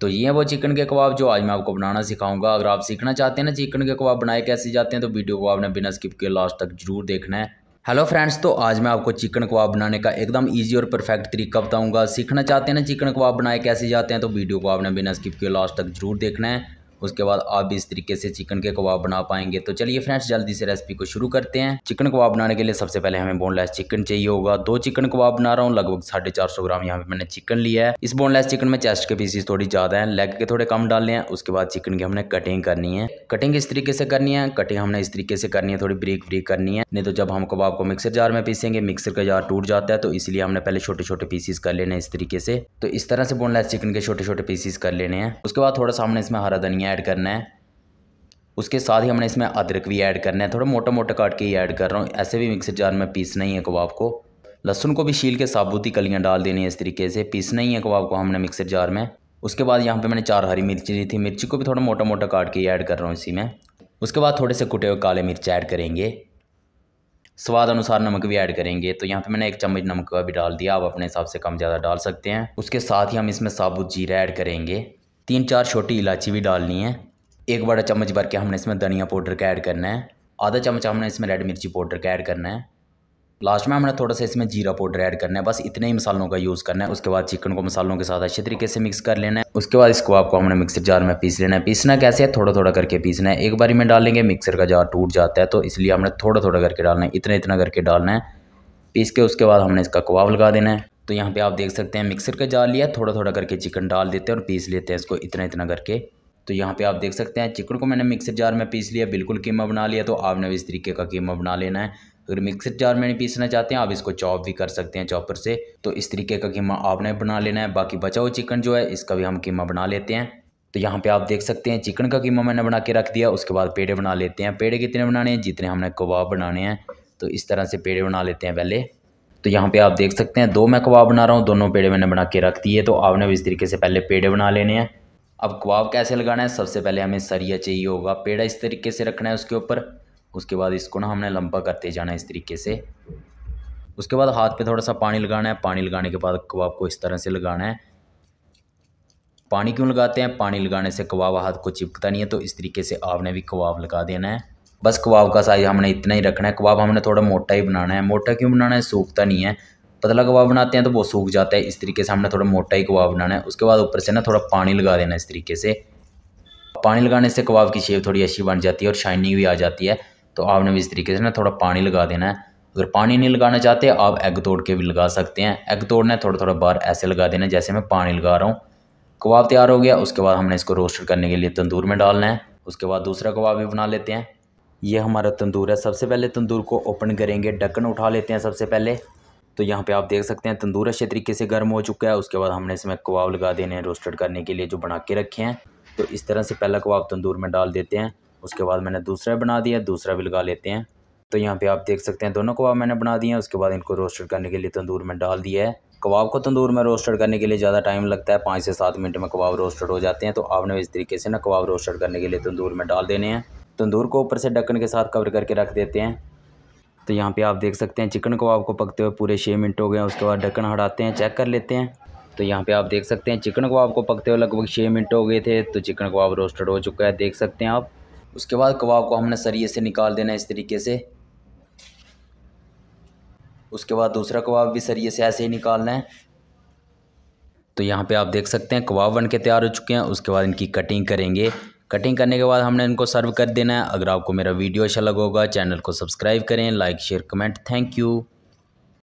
तो ये वो चिकन के कबाब जो आज मैं आपको बनाना सिखाऊंगा अगर आप सीखना चाहते हैं ना चिकन के कबाब बनाए कैसे जाते हैं तो वीडियो को आपने बिना स्किप किए लास्ट तक जरूर देखना है हेलो फ्रेंड्स तो आज मैं आपको चिकन कबाब बनाने का एकदम इजी और परफेक्ट तरीका बताऊंगा सीखना चाहते हैं ना चिकन कबाब बनाए कैसे जाते हैं तो वीडियो को आपने बिना स्किप किए लास्ट तक जरूर देखना है उसके बाद आप भी इस तरीके से चिकन के कबाब बना पाएंगे तो चलिए फ्रेंड्स जल्दी से रेसिपी को शुरू करते हैं चिकन कबाब बनाने के लिए सबसे पहले हमें बोनलेस चिकन चाहिए होगा दो चिकन कबाब बना रहा हूँ लगभग साढ़े चार सौ ग्राम यहाँ पे मैंने चिकन लिया है इस बोनलेस चिकन में चेस्ट के पीसीस थोड़ी ज़्यादा है लेग के थोड़े कम डालने हैं उसके बाद चिकन की हमने कटिंग करनी है कटिंग इस तरीके से करनी है कटिंग हमने इस तरीके से करनी है थोड़ी ब्रीक ब्रीक करनी है नहीं तो जब हम कबाब को मिक्सर जार में पीसेंगे मिक्सर का जार टूट जाता है तो इसलिए हमने पहले छोटे छोटे पीसीस कर लेने इस तरीके से तो इस तरह से बोनलेस चिकन के छोटे छोटे पीसीस कर लेने हैं उसके बाद थोड़ा सा इसमें हरा धनिया ऐड करना है उसके साथ ही हमने इसमें अदरक भी ऐड करना है थोड़ा मोटा मोटा काट के ही ऐड कर रहा हूँ ऐसे भी मिक्सर जार में पीसना ही है कबाब को लहसुन को भी छील के साबुती कलियाँ डाल देनी है इस तरीके से पीसना ही है कबाब को हमने मिक्सर जार में उसके बाद यहाँ पे मैंने चार हरी मिर्ची ली थी मिर्ची को भी थोड़ा मोटा मोटा काट के ऐड कर रहा हूँ इसी में उसके बाद थोड़े से कुटे हुए काले मिर्च ऐड करेंगे स्वाद अनुसार नमक भी ऐड करेंगे तो यहाँ पे मैंने एक चम्मच नमक का भी डाल दिया आप अपने हिसाब से कम ज़्यादा डाल सकते हैं उसके साथ ही हम इसमें साबुत जीरा ऐड करेंगे तीन चार छोटी इलायची भी डालनी है एक बड़ा चम्मच भर के हमने इसमें धनिया पाउडर का ऐड करना है आधा चम्मच हमने इसमें रेड मिर्ची पाउडर का ऐड करना है लास्ट में हमने थोड़ा सा इसमें जीरा पाउडर ऐड करना है बस इतने ही मसालों का यूज़ करना है उसके बाद चिकन को मसालों के साथ अच्छे तरीके से मिक्स कर लेना है उसके बाद इसको आपको हमने मिक्सर जार में पीस लेना है पीसना कैसे है थोड़ा थोड़ा करके पीसना है एक बारी में डालेंगे मिक्सर का जार टूट जाता है तो इसलिए हमने थोड़ा थोड़ा करके डालना है इतना इतना करके डालना है पीस के उसके बाद हमने इसका कबाब लगा देना है तो यहाँ पे आप देख सकते हैं मिक्सर का जाल लिया थोड़ा थोड़ा करके चिकन डाल देते हैं और पीस लेते हैं इसको इतना इतना करके तो यहाँ पे आप देख सकते हैं चिकन को मैंने मिक्सर जार में पीस लिया बिल्कुल कीमा बना लिया तो आपने भी इस तरीके का कीमा बना लेना है अगर मिक्सर जार में नहीं पीसना चाहते हैं आप इसको चॉप भी कर सकते हैं चॉपर से तो इस तरीके का कीमा आपने बना लेना है बाकी बचा हुआ चिकन जो है इसका भी हम कीमा बना लेते हैं तो यहाँ पे आप देख सकते हैं चिकन का कीमा मैंने बना के रख दिया उसके बाद पेड़े बना लेते हैं पेड़े कितने बनाने हैं जितने हमने कबाब बनाने हैं तो इस तरह से पेड़े बना लेते हैं पहले तो यहाँ पे आप देख सकते हैं दो मैं कबाब बना रहा हूँ दोनों पेड़े मैंने बना के रख दिए तो आपने इस तरीके से पहले पेड़े बना लेने हैं अब कबाब कैसे लगाना है सबसे पहले हमें सरिया चाहिए होगा पेड़ा इस तरीके से रखना है उसके ऊपर उसके बाद इसको ना हमने लंबा करते जाना है इस तरीके से उसके बाद हाथ पे थोड़ा सा पानी लगाना है पानी लगाने के बाद कबाब को इस तरह से लगाना है पानी क्यों लगाते हैं पानी लगाने से कबाब हाथ को चिपकता नहीं है तो इस तरीके से आपने भी कबाब लगा देना है बस कबाब का साइज़ हमने इतना ही रखना है कबाब हमने थोड़ा मोटा ही बनाना है मोटा क्यों बनाना है सूखता नहीं है पतला कबाब बनाते हैं तो वो सूख जाता है इस तरीके से हमने थोड़ा मोटा ही कबाब बनाना है उसके बाद ऊपर से ना थोड़ा पानी लगा देना इस तरीके से पानी लगाने से कबाब की शेप थोड़ी अच्छी बन जाती है और शाइनिंग भी आ जाती है तो आपने भी इस तरीके से ना थोड़ा पानी लगा देना है अगर पानी नहीं लगाना चाहते आप एग तोड़ के भी लगा सकते हैं एग तोड़ना थोड़ा थोड़ा बार ऐसे लगा देना जैसे मैं पानी लगा रहा हूँ कबाब तैयार हो गया उसके बाद हमने इसको रोस्ट करने के लिए तंदूर में डालना है उसके बाद दूसरा कबाब भी बना लेते हैं ये हमारा तंदूर है सबसे पहले तंदूर को ओपन करेंगे ढक्कन उठा लेते हैं सबसे पहले तो यहाँ पे आप देख सकते हैं तंदूर अच्छे तरीके से गर्म हो चुका है उसके बाद हमने इसमें कबाब लगा देने हैं रोस्टेड करने के लिए जो बना के रखे हैं तो इस तरह से पहला कबाब तंदूर में डाल देते हैं उसके बाद मैंने दूसरा बना दिया दूसरा भी लगा लेते हैं तो यहाँ पे आप देख सकते हैं दोनों कबाब मैंने बना दिए हैं उसके बाद इनको रोस्टेड करने के लिए तंदूर में डाल दिया है कबाब को तंदूर में रोस्टेड करने के लिए ज़्यादा टाइम लगता है पाँच से सात मिनट में कबाब रोस्टेड हो जाते हैं तो आपने इस तरीके से ना कबाब रोस्टेड करने के लिए तंदूर में डाल देने हैं तंदूर को ऊपर से ढक्कन के साथ कवर करके रख देते हैं तो यहाँ पे आप देख सकते हैं चिकन को आपको पकते हुए पूरे छः मिनट हो गए उसके बाद ढक्कन हटाते हैं चेक कर लेते हैं तो यहाँ पे आप देख सकते हैं चिकन को आपको पकते हुए लगभग छः मिनट हो गए थे तो चिकन कबाब रोस्टेड हो चुका है देख सकते हैं आप उसके बाद कबाब को हमने सरिए से निकाल देना इस तरीके से उसके बाद दूसरा कबाब भी सरिये से ऐसे ही निकालना है तो यहाँ पे आप देख सकते हैं कबाब बन के तैयार हो चुके हैं उसके बाद इनकी कटिंग करेंगे कटिंग करने के बाद हमने इनको सर्व कर देना है अगर आपको मेरा वीडियो अच्छा लगा होगा चैनल को सब्सक्राइब करें like share comment thank you